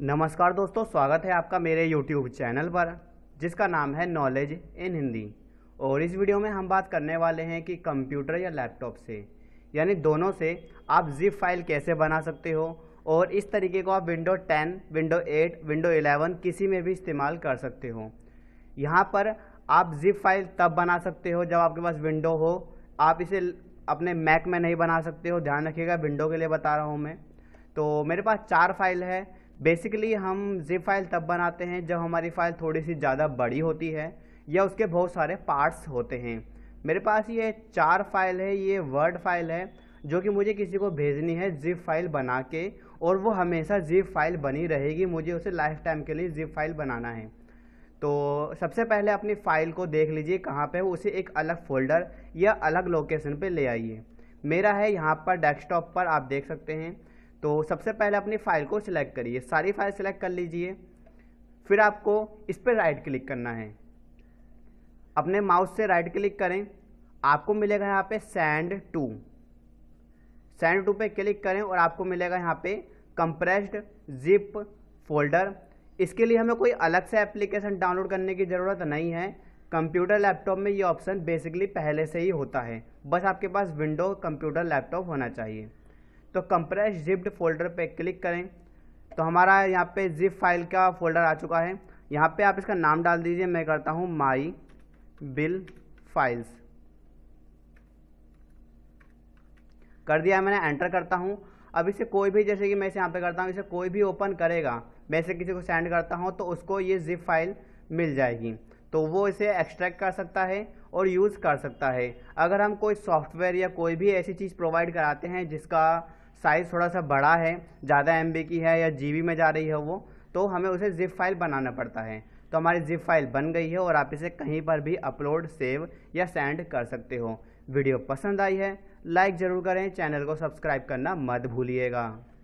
नमस्कार दोस्तों स्वागत है आपका मेरे यूट्यूब चैनल पर जिसका नाम है नॉलेज इन हिंदी और इस वीडियो में हम बात करने वाले हैं कि कंप्यूटर या लैपटॉप से यानी दोनों से आप जिप फाइल कैसे बना सकते हो और इस तरीके को आप विंडो 10, विंडो 8, विंडो 11 किसी में भी इस्तेमाल कर सकते हो यहाँ पर आप जिप फाइल तब बना सकते हो जब आपके पास विंडो हो आप इसे अपने मैक में नहीं बना सकते हो ध्यान रखिएगा विंडो के लिए बता रहा हूँ मैं तो मेरे पास चार फाइल है बेसिकली हम जिप फाइल तब बनाते हैं जब हमारी फ़ाइल थोड़ी सी ज़्यादा बड़ी होती है या उसके बहुत सारे पार्ट्स होते हैं मेरे पास ये चार फाइल है ये वर्ड फाइल है जो कि मुझे किसी को भेजनी है जिप फाइल बना के और वो हमेशा जिप फाइल बनी रहेगी मुझे उसे लाइफ टाइम के लिए जिप फाइल बनाना है तो सबसे पहले अपनी फ़ाइल को देख लीजिए कहाँ पे उसे एक अलग फोल्डर या अलग लोकेशन पे ले आइए मेरा है यहाँ पर डेस्कटॉप पर आप देख सकते हैं तो सबसे पहले अपनी फाइल को सिलेक्ट करिए सारी फाइल सिलेक्ट कर लीजिए फिर आपको इस पर राइट क्लिक करना है अपने माउस से राइट क्लिक करें आपको मिलेगा यहाँ पे सैंड टू सैंड टू पे क्लिक करें और आपको मिलेगा यहाँ पे कंप्रेस्ड जिप फोल्डर इसके लिए हमें कोई अलग से एप्लीकेशन डाउनलोड करने की ज़रूरत नहीं है कंप्यूटर लैपटॉप में ये ऑप्शन बेसिकली पहले से ही होता है बस आपके पास विंडो कंप्यूटर लैपटॉप होना चाहिए तो कंप्रेस जिप्ड फोल्डर पे क्लिक करें तो हमारा यहाँ पे जिप फाइल का फोल्डर आ चुका है यहाँ पे आप इसका नाम डाल दीजिए मैं करता हूँ माई बिल फाइल्स कर दिया मैंने एंटर करता हूँ अब इसे कोई भी जैसे कि मैं इसे यहाँ पे करता हूँ इसे कोई भी ओपन करेगा मैं इसे किसी को सेंड करता हूँ तो उसको ये जिप फाइल मिल जाएगी तो वो इसे एक्सट्रैक्ट कर सकता है और यूज़ कर सकता है अगर हम कोई सॉफ्टवेयर या कोई भी ऐसी चीज़ प्रोवाइड कराते हैं जिसका साइज़ थोड़ा सा बड़ा है ज़्यादा एम की है या जी में जा रही है वो तो हमें उसे जिप फाइल बनाना पड़ता है तो हमारी जिप फाइल बन गई है और आप इसे कहीं पर भी अपलोड सेव या सेंड कर सकते हो वीडियो पसंद आई है लाइक ज़रूर करें चैनल को सब्सक्राइब करना मत भूलिएगा